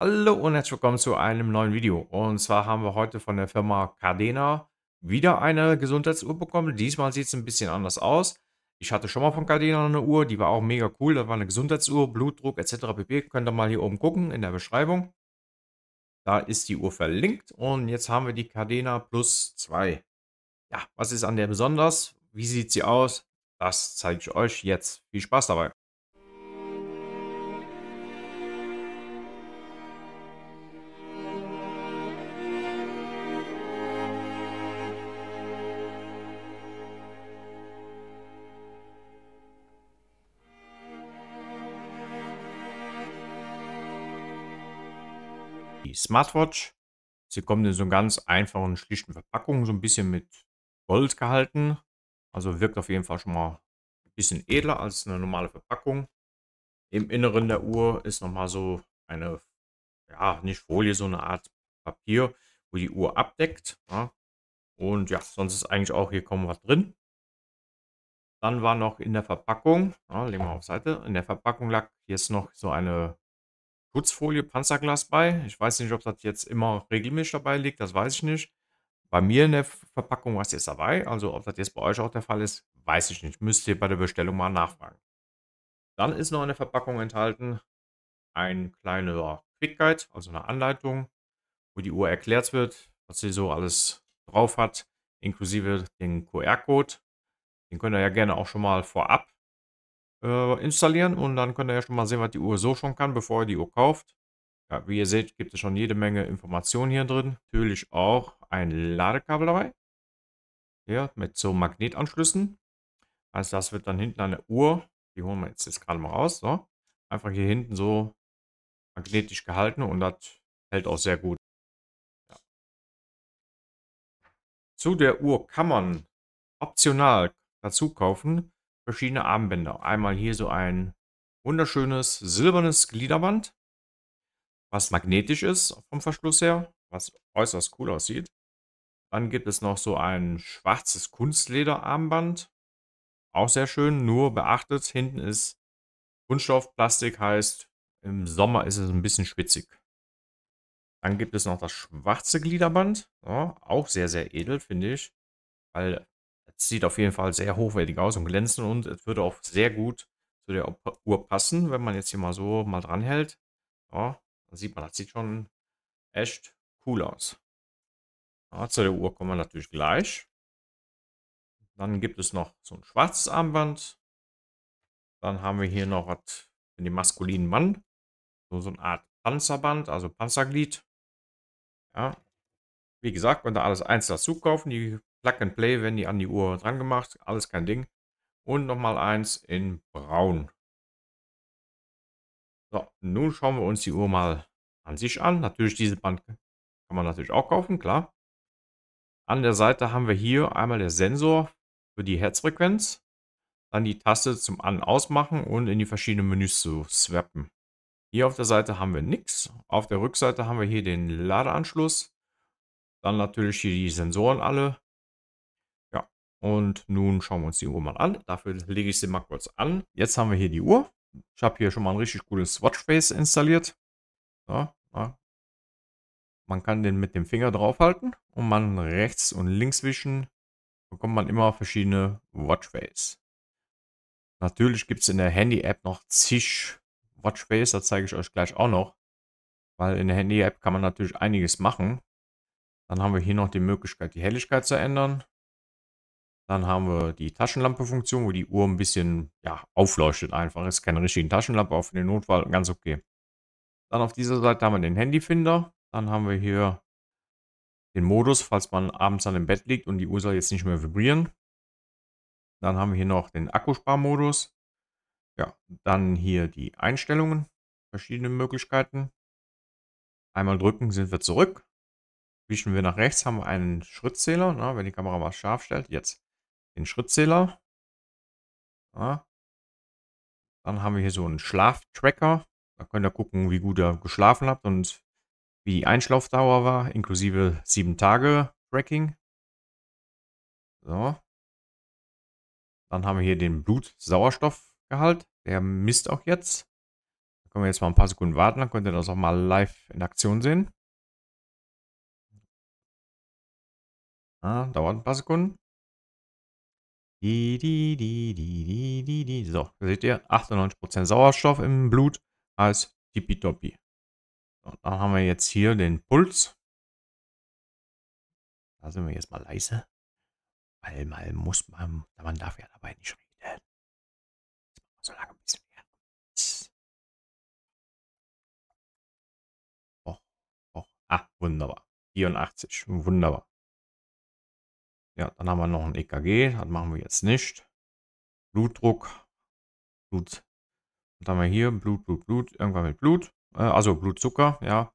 Hallo und herzlich willkommen zu einem neuen Video. Und zwar haben wir heute von der Firma Cardena wieder eine Gesundheitsuhr bekommen. Diesmal sieht es ein bisschen anders aus. Ich hatte schon mal von Cardena eine Uhr, die war auch mega cool. Da war eine Gesundheitsuhr, Blutdruck etc. pp. Könnt ihr mal hier oben gucken in der Beschreibung. Da ist die Uhr verlinkt und jetzt haben wir die Cardena Plus 2. Ja, was ist an der besonders? Wie sieht sie aus? Das zeige ich euch jetzt. Viel Spaß dabei. die Smartwatch. Sie kommt in so einer ganz einfachen, schlichten Verpackung, so ein bisschen mit Gold gehalten. Also wirkt auf jeden Fall schon mal ein bisschen edler als eine normale Verpackung. Im Inneren der Uhr ist nochmal so eine, ja, nicht Folie, so eine Art Papier, wo die Uhr abdeckt. Ja. Und ja, sonst ist eigentlich auch hier kaum was drin. Dann war noch in der Verpackung, ja, legen wir auf Seite, in der Verpackung lag jetzt noch so eine Schutzfolie, Panzerglas bei. Ich weiß nicht, ob das jetzt immer regelmäßig dabei liegt, das weiß ich nicht. Bei mir in der Verpackung war es jetzt dabei, also ob das jetzt bei euch auch der Fall ist, weiß ich nicht. Müsst ihr bei der Bestellung mal nachfragen. Dann ist noch in der Verpackung enthalten ein kleiner Quick Guide, also eine Anleitung, wo die Uhr erklärt wird, was sie so alles drauf hat, inklusive den QR-Code. Den könnt ihr ja gerne auch schon mal vorab äh, installieren und dann könnt ihr ja schon mal sehen, was die Uhr so schon kann, bevor ihr die Uhr kauft. Ja, wie ihr seht, gibt es schon jede Menge Informationen hier drin. Natürlich auch ein Ladekabel dabei. Ja, mit so Magnetanschlüssen. Also das wird dann hinten an der Uhr, die holen wir jetzt, jetzt gerade mal raus, so. Einfach hier hinten so magnetisch gehalten und das hält auch sehr gut. Ja. Zu der Uhr kann man optional dazu kaufen verschiedene Armbänder. Einmal hier so ein wunderschönes silbernes Gliederband, was magnetisch ist vom Verschluss her, was äußerst cool aussieht. Dann gibt es noch so ein schwarzes Kunstlederarmband. Auch sehr schön, nur beachtet, hinten ist Kunststoffplastik, heißt im Sommer ist es ein bisschen spitzig. Dann gibt es noch das schwarze Gliederband. Ja, auch sehr, sehr edel, finde ich. Weil sieht auf jeden Fall sehr hochwertig aus und glänzend und es würde auch sehr gut zu der Uhr passen, wenn man jetzt hier mal so mal dran hält. Ja, dann sieht man, das sieht schon echt cool aus. Ja, zu der Uhr kommen wir natürlich gleich. Dann gibt es noch so ein schwarzes Armband. Dann haben wir hier noch was für den maskulinen Mann. So, so eine Art Panzerband, also Panzerglied. Ja. Wie gesagt, wenn da alles eins dazu kaufen. Die Plug and Play wenn die an die Uhr dran gemacht, alles kein Ding. Und nochmal eins in braun. So, nun schauen wir uns die Uhr mal an sich an. Natürlich diese Band kann man natürlich auch kaufen, klar. An der Seite haben wir hier einmal der Sensor für die Herzfrequenz. Dann die Taste zum An-Ausmachen und und in die verschiedenen Menüs zu swappen. Hier auf der Seite haben wir nichts. Auf der Rückseite haben wir hier den Ladeanschluss. Dann natürlich hier die Sensoren alle. Und nun schauen wir uns die Uhr mal an. Dafür lege ich sie mal kurz an. Jetzt haben wir hier die Uhr. Ich habe hier schon mal ein richtig gutes Watchface installiert. So, man kann den mit dem Finger draufhalten und man rechts und links wischen, bekommt man immer verschiedene Watchface. Natürlich gibt es in der Handy-App noch zig Watchface, das zeige ich euch gleich auch noch. Weil in der Handy-App kann man natürlich einiges machen. Dann haben wir hier noch die Möglichkeit, die Helligkeit zu ändern. Dann haben wir die Taschenlampe-Funktion, wo die Uhr ein bisschen ja, aufleuchtet einfach. Ist keine richtige Taschenlampe, auch für den Notfall ganz okay. Dann auf dieser Seite haben wir den Handyfinder. Dann haben wir hier den Modus, falls man abends an dem Bett liegt und die Uhr soll jetzt nicht mehr vibrieren. Dann haben wir hier noch den Akkusparmodus. Ja, dann hier die Einstellungen, verschiedene Möglichkeiten. Einmal drücken sind wir zurück. Wischen wir nach rechts, haben wir einen Schrittzähler, na, ne, wenn die Kamera mal scharf stellt. Jetzt den Schrittzähler. Ja. Dann haben wir hier so einen Schlaftracker. Da könnt ihr gucken, wie gut ihr geschlafen habt und wie die Einschlafdauer war, inklusive 7 Tage Tracking. So. Dann haben wir hier den Blutsauerstoffgehalt. Der misst auch jetzt. Da können wir jetzt mal ein paar Sekunden warten, dann könnt ihr das auch mal live in Aktion sehen. Ja, dauert ein paar Sekunden. Die, die, die, die, die, die, die. So, seht ihr, 98% Sauerstoff im Blut, als tippitoppi. So, dann haben wir jetzt hier den Puls. Da sind wir jetzt mal leise. Weil mal muss, man, man darf ja dabei nicht reden. So lange ein bisschen mehr. Och, och. Ah, wunderbar. 84, wunderbar. Ja, dann haben wir noch ein EKG, das machen wir jetzt nicht. Blutdruck, Blut. Und dann haben wir hier Blut, Blut, Blut, irgendwann mit Blut. Äh, also Blutzucker, ja.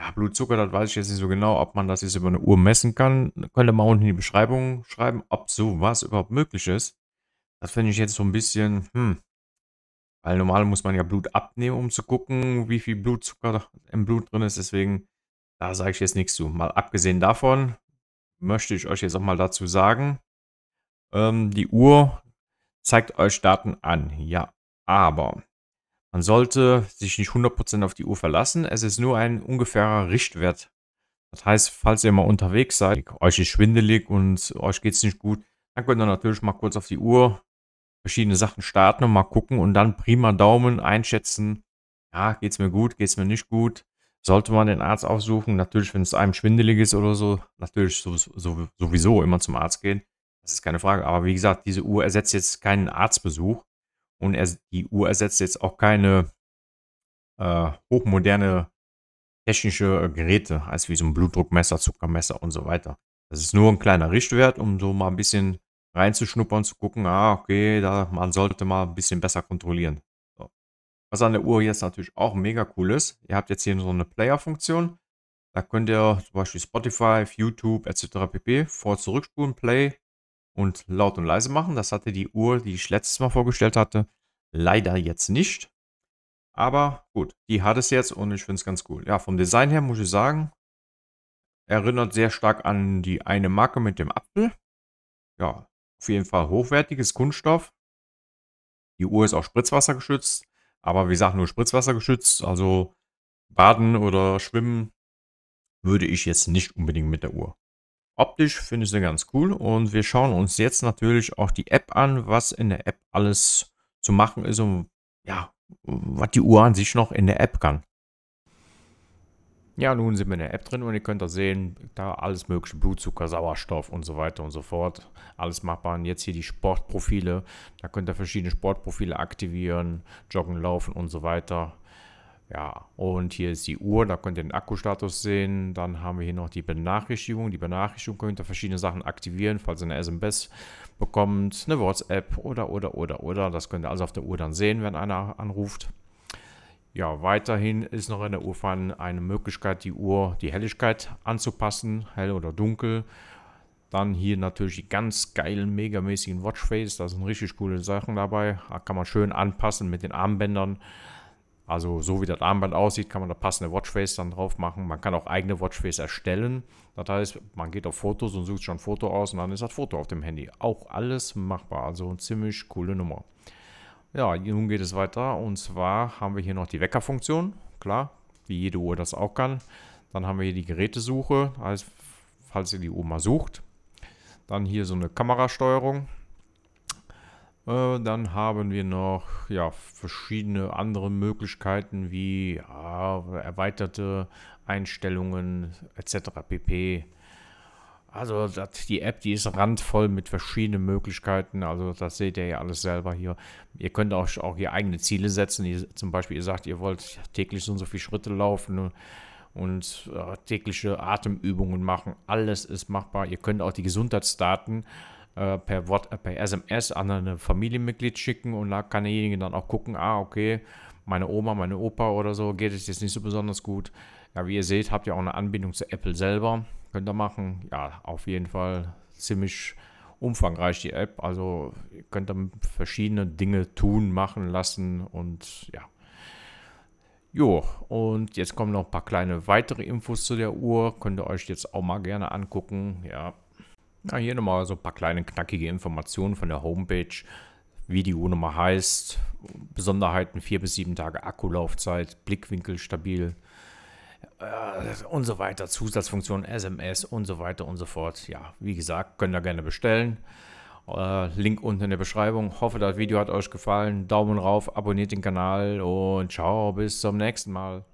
Ja, Blutzucker, das weiß ich jetzt nicht so genau, ob man das jetzt über eine Uhr messen kann. Könnte man unten in die Beschreibung schreiben, ob sowas überhaupt möglich ist. Das finde ich jetzt so ein bisschen, hm. Weil normal muss man ja Blut abnehmen, um zu gucken, wie viel Blutzucker im Blut drin ist. Deswegen, da sage ich jetzt nichts zu. Mal abgesehen davon, möchte ich euch jetzt auch mal dazu sagen. Ähm, die Uhr zeigt euch Daten an, ja, aber man sollte sich nicht 100% auf die Uhr verlassen. Es ist nur ein ungefährer Richtwert. Das heißt, falls ihr mal unterwegs seid, euch ist schwindelig und euch geht es nicht gut, dann könnt ihr natürlich mal kurz auf die Uhr verschiedene Sachen starten und mal gucken und dann prima Daumen einschätzen. Ja, es mir gut, geht es mir nicht gut sollte man den Arzt aufsuchen. Natürlich, wenn es einem schwindelig ist oder so, natürlich sowieso immer zum Arzt gehen. Das ist keine Frage. Aber wie gesagt, diese Uhr ersetzt jetzt keinen Arztbesuch und die Uhr ersetzt jetzt auch keine äh, hochmoderne technische Geräte, als wie so ein Blutdruckmesser, Zuckermesser und so weiter. Das ist nur ein kleiner Richtwert, um so mal ein bisschen reinzuschnuppern, zu gucken, ah, okay, da man sollte mal ein bisschen besser kontrollieren. Was an der Uhr jetzt natürlich auch mega cool ist, ihr habt jetzt hier so eine Player-Funktion. Da könnt ihr zum Beispiel Spotify, YouTube etc. pp. vor zurückspulen, Play und laut und leise machen. Das hatte die Uhr, die ich letztes Mal vorgestellt hatte, leider jetzt nicht. Aber gut, die hat es jetzt und ich finde es ganz cool. Ja, vom Design her muss ich sagen, erinnert sehr stark an die eine Marke mit dem Apfel. Ja, auf jeden Fall hochwertiges Kunststoff. Die Uhr ist auch spritzwassergeschützt. Aber wie gesagt, nur Spritzwasser geschützt. Also baden oder schwimmen würde ich jetzt nicht unbedingt mit der Uhr. Optisch finde ich sie ganz cool und wir schauen uns jetzt natürlich auch die App an, was in der App alles zu machen ist und ja, was die Uhr an sich noch in der App kann. Ja, nun sind wir in der App drin und ihr könnt da sehen, da alles mögliche, Blutzucker, Sauerstoff und so weiter und so fort. Alles machbar. Und jetzt hier die Sportprofile. Da könnt ihr verschiedene Sportprofile aktivieren, joggen, laufen und so weiter. Ja, und hier ist die Uhr, da könnt ihr den Akkustatus sehen. Dann haben wir hier noch die Benachrichtigung. Die Benachrichtigung könnt ihr verschiedene Sachen aktivieren, falls ihr eine SMS bekommt, eine WhatsApp oder, oder, oder, oder. Das könnt ihr also auf der Uhr dann sehen, wenn einer anruft. Ja, weiterhin ist noch in der Uhrfahne eine Möglichkeit, die Uhr, die Helligkeit anzupassen, hell oder dunkel. Dann hier natürlich die ganz geilen, megamäßigen Watchface. Da sind richtig coole Sachen dabei. Da kann man schön anpassen mit den Armbändern. Also so wie das Armband aussieht, kann man da passende Watchface dann drauf machen. Man kann auch eigene Watchface erstellen. Das heißt, man geht auf Fotos und sucht schon ein Foto aus und dann ist das Foto auf dem Handy. Auch alles machbar. Also eine ziemlich coole Nummer. Ja, nun geht es weiter. Und zwar haben wir hier noch die Weckerfunktion. Klar, wie jede Uhr das auch kann. Dann haben wir hier die Gerätesuche, also falls ihr die Uhr mal sucht. Dann hier so eine Kamerasteuerung. Äh, dann haben wir noch ja, verschiedene andere Möglichkeiten wie ja, erweiterte Einstellungen etc. pp. Also das, die App, die ist randvoll mit verschiedenen Möglichkeiten. Also das seht ihr ja alles selber hier. Ihr könnt auch, auch ihr eigene Ziele setzen. Ihr, zum Beispiel, ihr sagt, ihr wollt täglich so und so viele Schritte laufen und äh, tägliche Atemübungen machen. Alles ist machbar. Ihr könnt auch die Gesundheitsdaten äh, per, Wort, äh, per SMS an ein Familienmitglied schicken und da kann derjenige dann auch gucken, ah, okay, meine Oma, meine Opa oder so, geht es jetzt nicht so besonders gut. Ja, wie ihr seht, habt ihr auch eine Anbindung zu Apple selber könnt ihr machen. Ja, auf jeden Fall ziemlich umfangreich die App. Also ihr könnt ihr verschiedene Dinge tun, machen, lassen und ja. Jo, und jetzt kommen noch ein paar kleine weitere Infos zu der Uhr. Könnt ihr euch jetzt auch mal gerne angucken. Ja, Na, hier nochmal so ein paar kleine knackige Informationen von der Homepage, wie die Uhr nochmal heißt. Besonderheiten 4 bis 7 Tage Akkulaufzeit, Blickwinkel stabil, und so weiter, Zusatzfunktionen, SMS und so weiter und so fort. Ja, wie gesagt, könnt ihr gerne bestellen. Äh, Link unten in der Beschreibung. Hoffe, das Video hat euch gefallen. Daumen rauf, abonniert den Kanal und ciao, bis zum nächsten Mal.